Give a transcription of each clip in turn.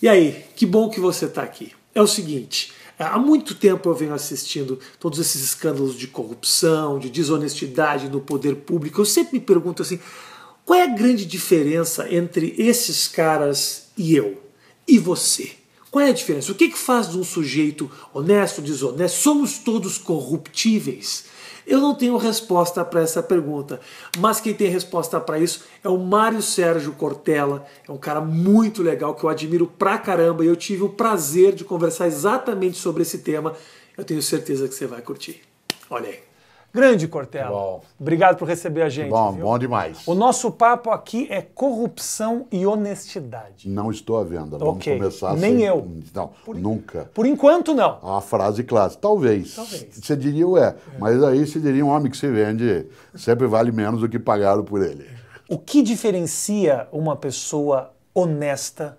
E aí, que bom que você está aqui. É o seguinte, é, há muito tempo eu venho assistindo todos esses escândalos de corrupção, de desonestidade no poder público. Eu sempre me pergunto assim, qual é a grande diferença entre esses caras e eu? E você? Qual é a diferença? O que, que faz de um sujeito honesto, desonesto? Somos todos corruptíveis. Eu não tenho resposta para essa pergunta, mas quem tem resposta para isso é o Mário Sérgio Cortella, é um cara muito legal que eu admiro pra caramba e eu tive o prazer de conversar exatamente sobre esse tema. Eu tenho certeza que você vai curtir. Olha aí. Grande Cortella. Bom. Obrigado por receber a gente. Bom, viu? bom demais. O nosso papo aqui é corrupção e honestidade. Não estou à venda. Vamos okay. começar Nem eu. Não, por... nunca. Por enquanto, não. É a frase clássica. Talvez. Talvez. Você diria, ué, é. mas aí você diria um homem que se vende sempre vale menos do que pagaram por ele. O que diferencia uma pessoa honesta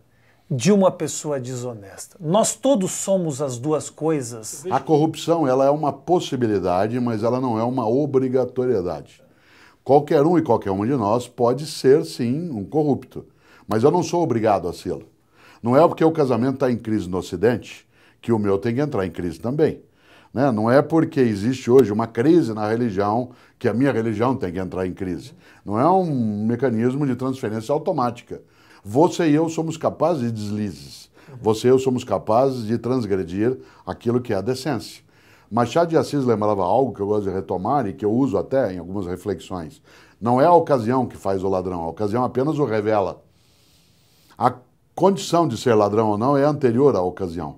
de uma pessoa desonesta. Nós todos somos as duas coisas. A corrupção ela é uma possibilidade, mas ela não é uma obrigatoriedade. Qualquer um e qualquer uma de nós pode ser, sim, um corrupto, mas eu não sou obrigado a ser. Não é porque o casamento está em crise no Ocidente que o meu tem que entrar em crise também. Né? Não é porque existe hoje uma crise na religião que a minha religião tem que entrar em crise. Não é um mecanismo de transferência automática. Você e eu somos capazes de deslizes. Você e eu somos capazes de transgredir aquilo que é a decência. Machado de Assis lembrava algo que eu gosto de retomar e que eu uso até em algumas reflexões. Não é a ocasião que faz o ladrão, a ocasião apenas o revela. A condição de ser ladrão ou não é anterior à ocasião.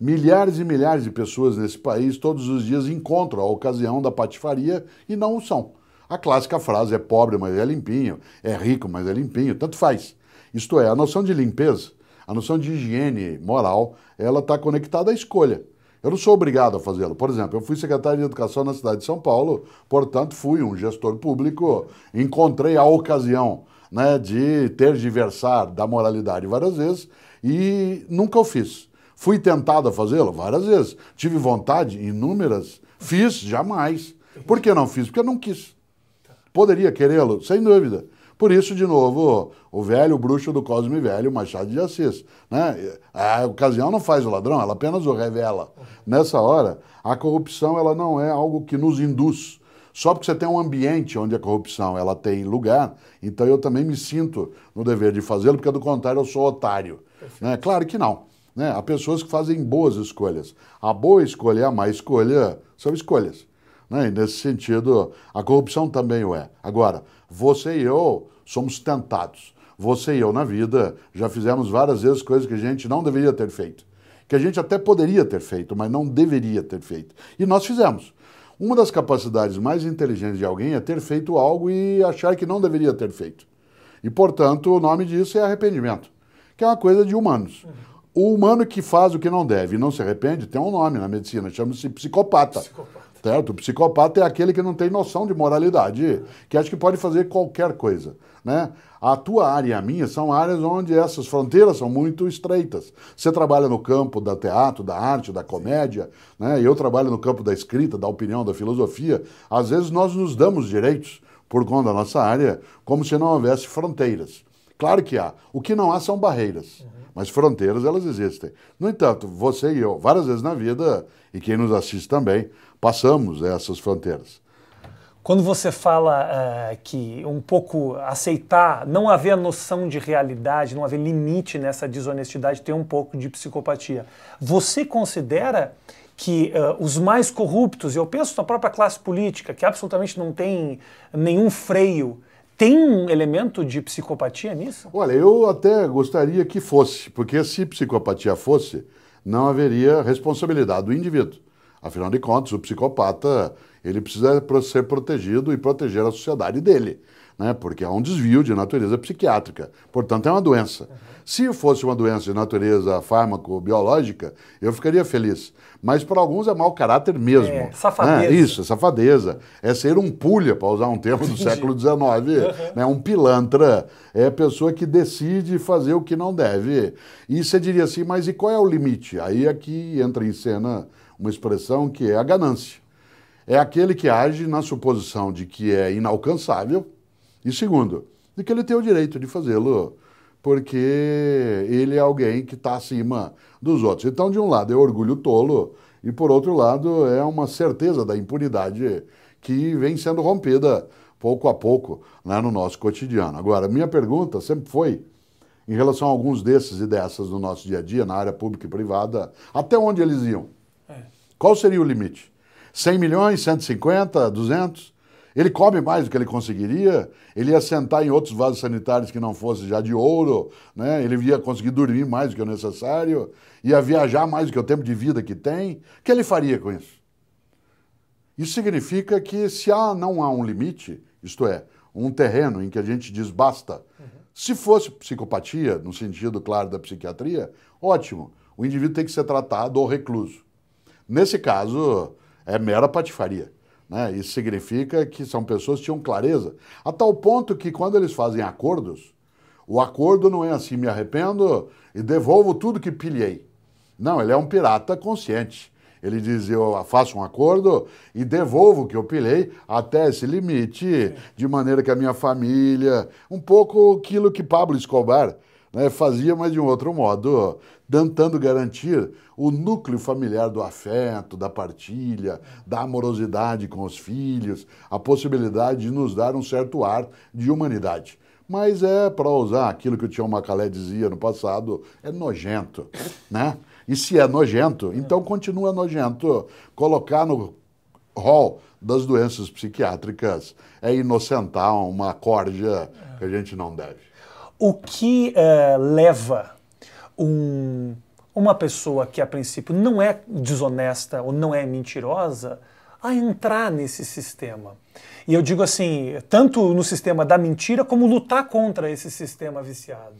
Milhares e milhares de pessoas nesse país todos os dias encontram a ocasião da patifaria e não o são. A clássica frase é pobre, mas é limpinho, é rico, mas é limpinho, tanto faz. Isto é, a noção de limpeza, a noção de higiene moral, ela está conectada à escolha. Eu não sou obrigado a fazê-lo. Por exemplo, eu fui secretário de Educação na cidade de São Paulo, portanto, fui um gestor público, encontrei a ocasião né, de tergiversar da moralidade várias vezes e nunca o fiz. Fui tentado a fazê-lo várias vezes. Tive vontade inúmeras. Fiz jamais. Por que não fiz? Porque eu não quis. Poderia querê-lo, sem dúvida. Por isso, de novo, o velho bruxo do Cosme Velho, Machado de Assis. Né? A ocasião não faz o ladrão, ela apenas o revela. Nessa hora, a corrupção ela não é algo que nos induz. Só porque você tem um ambiente onde a corrupção ela tem lugar, então eu também me sinto no dever de fazê-lo, porque do contrário eu sou otário. Né? Claro que não. Né? Há pessoas que fazem boas escolhas. A boa escolha e a má escolha são escolhas. Né? E nesse sentido, a corrupção também o é. Agora, você e eu somos tentados. Você e eu na vida já fizemos várias vezes coisas que a gente não deveria ter feito. Que a gente até poderia ter feito, mas não deveria ter feito. E nós fizemos. Uma das capacidades mais inteligentes de alguém é ter feito algo e achar que não deveria ter feito. E, portanto, o nome disso é arrependimento, que é uma coisa de humanos. Uhum. O humano que faz o que não deve e não se arrepende tem um nome na medicina, chama-se psicopata. psicopata. Certo? O psicopata é aquele que não tem noção de moralidade, que acha que pode fazer qualquer coisa. Né? A tua área e a minha são áreas onde essas fronteiras são muito estreitas. Você trabalha no campo da teatro, da arte, da comédia, né? eu trabalho no campo da escrita, da opinião, da filosofia. Às vezes nós nos damos direitos por conta da nossa área, como se não houvesse fronteiras. Claro que há. O que não há são barreiras. Uhum. Mas fronteiras, elas existem. No entanto, você e eu, várias vezes na vida, e quem nos assiste também, passamos né, essas fronteiras. Quando você fala uh, que um pouco aceitar, não haver noção de realidade, não haver limite nessa desonestidade, tem um pouco de psicopatia. Você considera que uh, os mais corruptos, eu penso na própria classe política, que absolutamente não tem nenhum freio, tem um elemento de psicopatia nisso? Olha, eu até gostaria que fosse, porque se psicopatia fosse, não haveria responsabilidade do indivíduo. Afinal de contas, o psicopata ele precisa ser protegido e proteger a sociedade dele, né? porque há um desvio de natureza psiquiátrica. Portanto, é uma doença. Uhum. Se fosse uma doença de natureza fármaco-biológica, eu ficaria feliz. Mas para alguns é mau caráter mesmo. É, né? safadeza. Né? Isso, é safadeza. É ser um pulha, para usar um termo do século XIX. Uhum. Né? Um pilantra. É a pessoa que decide fazer o que não deve. E você diria assim, mas e qual é o limite? Aí aqui é entra em cena uma expressão que é a ganância. É aquele que age na suposição de que é inalcançável e, segundo, de que ele tem o direito de fazê-lo porque ele é alguém que está acima dos outros. Então, de um lado, é orgulho tolo, e por outro lado, é uma certeza da impunidade que vem sendo rompida pouco a pouco né, no nosso cotidiano. Agora, minha pergunta sempre foi, em relação a alguns desses e dessas no nosso dia a dia, na área pública e privada, até onde eles iam? É. Qual seria o limite? 100 milhões, 150, 200? Ele come mais do que ele conseguiria, ele ia sentar em outros vasos sanitários que não fosse já de ouro, né? ele ia conseguir dormir mais do que o é necessário, ia viajar mais do que é o tempo de vida que tem. O que ele faria com isso? Isso significa que se há, não há um limite, isto é, um terreno em que a gente diz basta, uhum. se fosse psicopatia, no sentido claro da psiquiatria, ótimo, o indivíduo tem que ser tratado ou recluso. Nesse caso, é mera patifaria. Né? Isso significa que são pessoas que tinham clareza, a tal ponto que quando eles fazem acordos, o acordo não é assim, me arrependo e devolvo tudo que pilhei. Não, ele é um pirata consciente. Ele diz: eu faço um acordo e devolvo o que eu pilhei até esse limite, de maneira que a minha família. Um pouco aquilo que Pablo Escobar né, fazia, mas de um outro modo, tentando garantir o núcleo familiar do afeto, da partilha, da amorosidade com os filhos, a possibilidade de nos dar um certo ar de humanidade. Mas é, para usar aquilo que o Tião Macalé dizia no passado, é nojento, né? E se é nojento, então continua nojento. Colocar no rol das doenças psiquiátricas é inocentar uma corja que a gente não deve. O que uh, leva um, uma pessoa que a princípio não é desonesta ou não é mentirosa a entrar nesse sistema? E eu digo assim, tanto no sistema da mentira como lutar contra esse sistema viciado.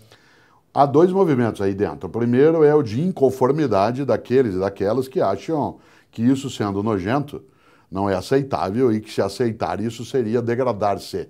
Há dois movimentos aí dentro. O primeiro é o de inconformidade daqueles e daquelas que acham que isso sendo nojento não é aceitável e que se aceitar isso seria degradar-se.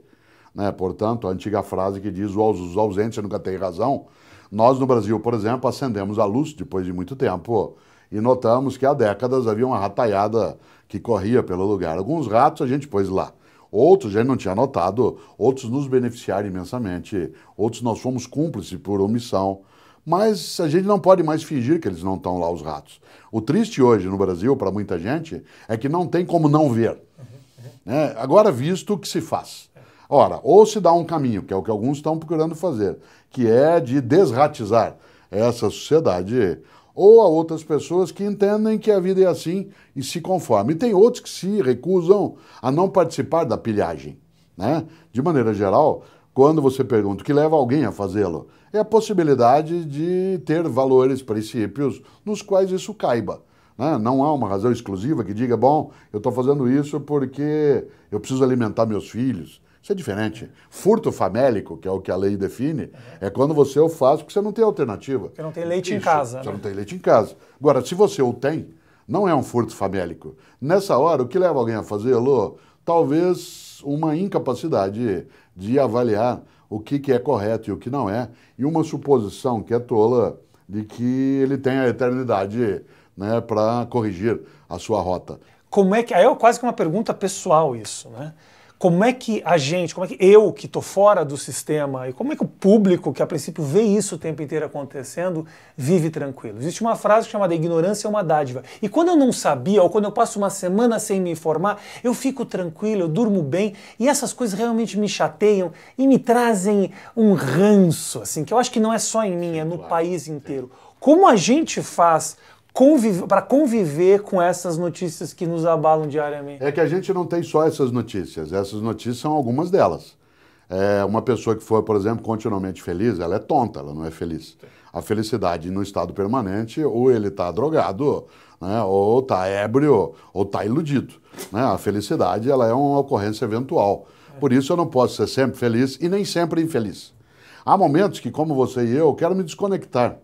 Né? Portanto, a antiga frase que diz os ausentes nunca têm razão. Nós, no Brasil, por exemplo, acendemos a luz depois de muito tempo e notamos que há décadas havia uma rataiada que corria pelo lugar. Alguns ratos a gente pôs lá. Outros a gente não tinha notado, outros nos beneficiaram imensamente, outros nós fomos cúmplices por omissão. Mas a gente não pode mais fingir que eles não estão lá, os ratos. O triste hoje no Brasil, para muita gente, é que não tem como não ver. Uhum, uhum. Né? Agora, visto o que se faz. Ora, ou se dá um caminho, que é o que alguns estão procurando fazer, que é de desratizar essa sociedade, ou há outras pessoas que entendem que a vida é assim e se conformam. E tem outros que se recusam a não participar da pilhagem. Né? De maneira geral, quando você pergunta o que leva alguém a fazê-lo, é a possibilidade de ter valores, princípios nos quais isso caiba. Né? Não há uma razão exclusiva que diga, bom, eu estou fazendo isso porque eu preciso alimentar meus filhos, isso é diferente. Furto famélico, que é o que a lei define, uhum. é quando você o faz porque você não tem alternativa. Porque não tem leite Isso, em casa. Você né? não tem leite em casa. Agora, se você o tem, não é um furto famélico. Nessa hora, o que leva alguém a fazer, Lô? Talvez uma incapacidade de avaliar o que, que é correto e o que não é, e uma suposição que é tola de que ele tem a eternidade né, para corrigir a sua rota. Como é que. Aí é quase que uma pergunta pessoal isso, né? Como é que a gente, como é que eu que estou fora do sistema e como é que o público, que a princípio vê isso o tempo inteiro acontecendo, vive tranquilo? Existe uma frase chamada ignorância é uma dádiva. E quando eu não sabia, ou quando eu passo uma semana sem me informar, eu fico tranquilo, eu durmo bem e essas coisas realmente me chateiam e me trazem um ranço, assim, que eu acho que não é só em mim, é no país inteiro. Como a gente faz para conviver com essas notícias que nos abalam diariamente? É que a gente não tem só essas notícias. Essas notícias são algumas delas. É, uma pessoa que for, por exemplo, continuamente feliz, ela é tonta, ela não é feliz. A felicidade no estado permanente, ou ele está drogado, né, ou está ébrio, ou está iludido. Né? A felicidade ela é uma ocorrência eventual. É. Por isso eu não posso ser sempre feliz e nem sempre infeliz. Há momentos que, como você e eu, quero me desconectar.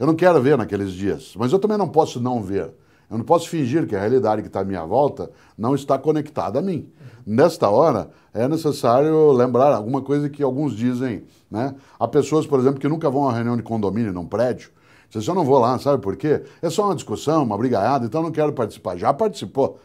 Eu não quero ver naqueles dias, mas eu também não posso não ver. Eu não posso fingir que a realidade que está à minha volta não está conectada a mim. Nesta hora, é necessário lembrar alguma coisa que alguns dizem. Né? Há pessoas, por exemplo, que nunca vão a reunião de condomínio num prédio. Se assim, eu não vou lá, sabe por quê? É só uma discussão, uma brigaiada, então eu não quero participar. Já participou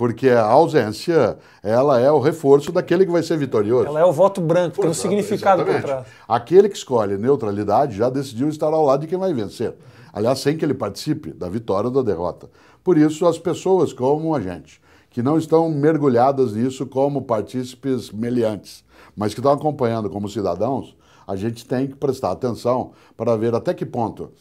porque a ausência ela é o reforço daquele que vai ser vitorioso. Ela é o voto branco, é tem um significado por trás. Aquele que escolhe neutralidade já decidiu estar ao lado de quem vai vencer. Aliás, sem que ele participe da vitória ou da derrota. Por isso, as pessoas como a gente, que não estão mergulhadas nisso como partícipes meliantes, mas que estão acompanhando como cidadãos, a gente tem que prestar atenção para ver até que ponto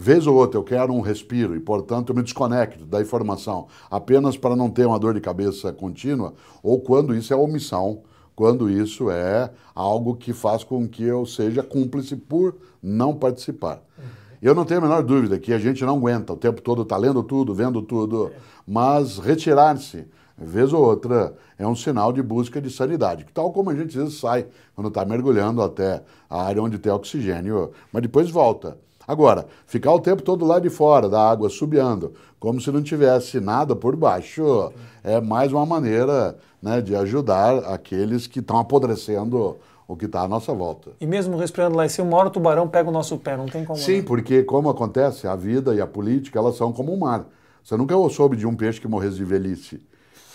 Vez ou outra eu quero um respiro e, portanto, eu me desconecto da informação apenas para não ter uma dor de cabeça contínua ou quando isso é omissão, quando isso é algo que faz com que eu seja cúmplice por não participar. Uhum. Eu não tenho a menor dúvida que a gente não aguenta o tempo todo, está lendo tudo, vendo tudo, mas retirar-se, vez ou outra, é um sinal de busca de sanidade, que tal como a gente às vezes sai quando está mergulhando até a área onde tem oxigênio, mas depois volta. Agora, ficar o tempo todo lá de fora, da água subiando, como se não tivesse nada por baixo, é mais uma maneira né, de ajudar aqueles que estão apodrecendo o que está à nossa volta. E mesmo respirando lá em cima, uma hora o tubarão pega o nosso pé, não tem como. Sim, né? porque como acontece, a vida e a política, elas são como o um mar. Você nunca soube de um peixe que morresse de velhice.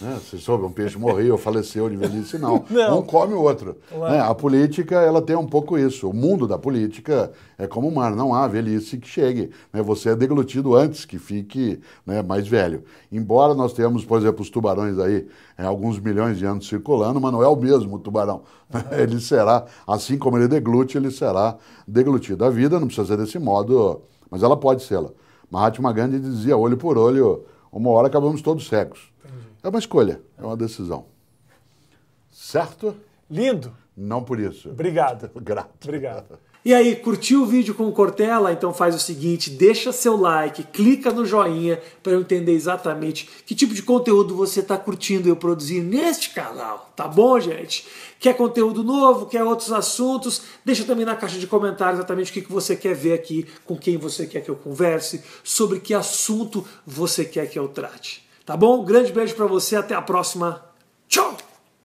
Né? Você soube, um peixe morreu, faleceu de velhice, não. não. Um come o outro. Né? A política, ela tem um pouco isso. O mundo da política é como o mar, não há velhice que chegue. Né? Você é deglutido antes que fique né, mais velho. Embora nós tenhamos, por exemplo, os tubarões aí, é, alguns milhões de anos circulando, mas não é o mesmo tubarão. Uhum. Ele será, assim como ele deglute, ele será deglutido. A vida não precisa ser desse modo, mas ela pode ser. Mahatma Gandhi dizia olho por olho, uma hora acabamos todos cegos. É uma escolha, é uma decisão. Certo? Lindo. Não por isso. Obrigado. Grato. Obrigado. E aí, curtiu o vídeo com o Cortella? Então faz o seguinte, deixa seu like, clica no joinha para eu entender exatamente que tipo de conteúdo você está curtindo eu produzir neste canal, tá bom, gente? Quer conteúdo novo, quer outros assuntos? Deixa também na caixa de comentários exatamente o que você quer ver aqui, com quem você quer que eu converse, sobre que assunto você quer que eu trate. Tá bom? grande beijo para você, até a próxima. Tchau!